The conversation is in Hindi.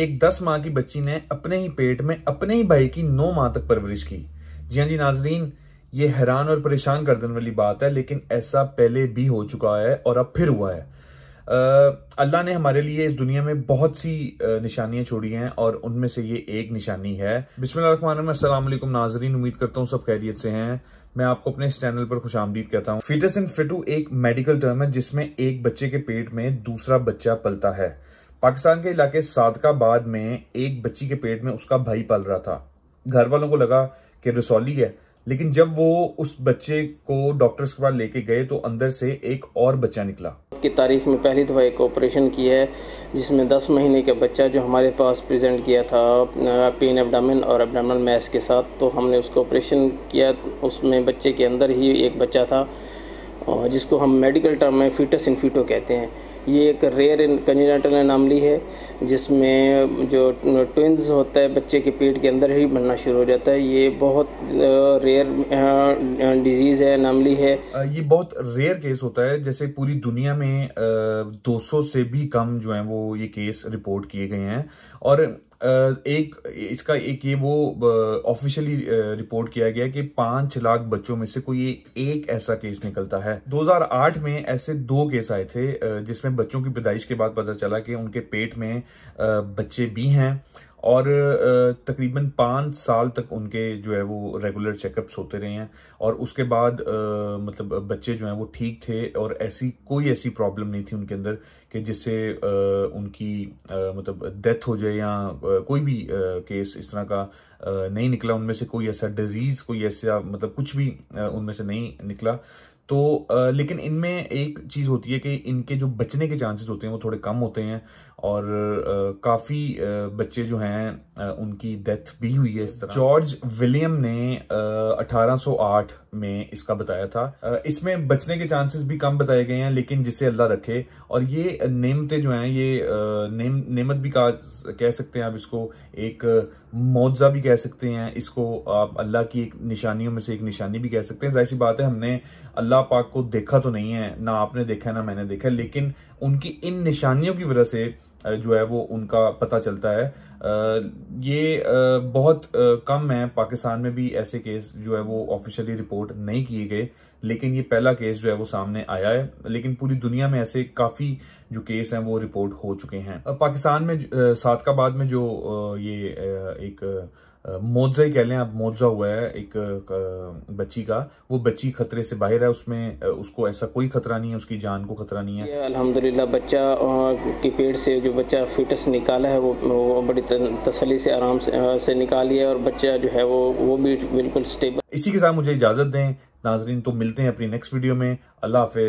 एक दस माह की बच्ची ने अपने ही पेट में अपने ही भाई की नौ माह तक परवरिश की जी हाँ जी नाजरीन ये हैरान और परेशान कर देने वाली बात है लेकिन ऐसा पहले भी हो चुका है और अब फिर हुआ है अल्लाह ने हमारे लिए इस दुनिया में बहुत सी निशानियां छोड़ी हैं और उनमें से ये एक निशानी है बिस्मिल्लाम नाजरीन उम्मीद करता हूँ सब खैरियत से हैं मैं आपको अपने इस चैनल पर खुश आमदीद कहता हूँ फिटस इन फिटू एक मेडिकल टर्म है जिसमें एक बच्चे के पेट में दूसरा बच्चा पलता है पाकिस्तान के इलाके सादकाबाद में एक बच्ची के पेट में उसका भाई पल रहा था घर वालों को लगा कि रसौली है लेकिन जब वो उस बच्चे को डॉक्टर्स के पास लेके गए तो अंदर से एक और बच्चा निकला की तारीख में पहली दफ़ा एक ऑपरेशन किया है जिसमें 10 महीने का बच्चा जो हमारे पास प्रेजेंट किया था पेन एबडामिन और एबडामिनल मैस के साथ तो हमने उसको ऑपरेशन किया उसमें बच्चे के अंदर ही एक बच्चा था जिसको हम मेडिकल टर्म में फिटस इन कहते हैं ये एक रेयर कंजेनेटल एनामली है जिसमें जो ट्विंस होता है बच्चे के पेट के अंदर ही बनना शुरू हो जाता है ये बहुत रेयर डिजीज़ है एनामली है ये बहुत रेयर केस होता है जैसे पूरी दुनिया में 200 से भी कम जो है वो ये केस रिपोर्ट किए गए हैं और एक इसका एक ये वो ऑफिशियली रिपोर्ट किया गया कि पांच लाख बच्चों में से कोई एक ऐसा केस निकलता है 2008 में ऐसे दो केस आए थे जिसमें बच्चों की पैदाइश के बाद पता चला कि उनके पेट में बच्चे भी हैं और तकरीबन पाँच साल तक उनके जो है वो रेगुलर चेकअप्स होते रहे हैं और उसके बाद मतलब बच्चे जो हैं वो ठीक थे और ऐसी कोई ऐसी प्रॉब्लम नहीं थी उनके अंदर कि जिससे उनकी मतलब डेथ हो जाए या कोई भी केस इस तरह का नहीं निकला उनमें से कोई ऐसा डिजीज़ कोई ऐसा मतलब कुछ भी उनमें से नहीं निकला तो लेकिन इनमें एक चीज़ होती है कि इनके जो बचने के चांसेस होते हैं वो थोड़े कम होते हैं और काफ़ी बच्चे जो हैं उनकी डेथ भी हुई है इस तरह जॉर्ज विलियम ने 1808 में इसका बताया था इसमें बचने के चांसेस भी कम बताए गए हैं लेकिन जिसे अल्लाह रखे और ये नेमतें जो हैं ये नेम नेमत भी कहा कह सकते हैं आप इसको एक मुआवजा भी कह सकते हैं इसको आप अल्लाह की एक निशानियों में से एक निशानी भी कह सकते हैं जाहिर सी बात है हमने अल्लाह पाक को देखा तो नहीं है ना आपने देखा ना मैंने देखा लेकिन उनकी इन निशानियों की वजह से जो है वो उनका पता चलता है ये बहुत कम है पाकिस्तान में भी ऐसे केस जो है वो ऑफिशियली रिपोर्ट नहीं किए गए लेकिन ये पहला केस जो है वो सामने आया है लेकिन पूरी दुनिया में ऐसे काफ़ी जो केस हैं वो रिपोर्ट हो चुके हैं पाकिस्तान में सादकाबाद में जो ये एक मोजा ही कह लें आप मुआवजा हुआ है एक बच्ची का वो बच्ची खतरे से बाहर है उसमें उसको ऐसा कोई खतरा नहीं है उसकी जान को खतरा नहीं है अल्हम्दुलिल्लाह बच्चा के पेड़ से जो बच्चा फिटस निकाला है वो, वो बड़ी तसली से आराम से, से निकालिए और बच्चा जो है वो वो भी बिल्कुल स्टेबल इसी के साथ मुझे इजाज़त दें नाजरीन तो मिलते हैं अपनी नेक्स्ट वीडियो में अल्लाह हाफिज़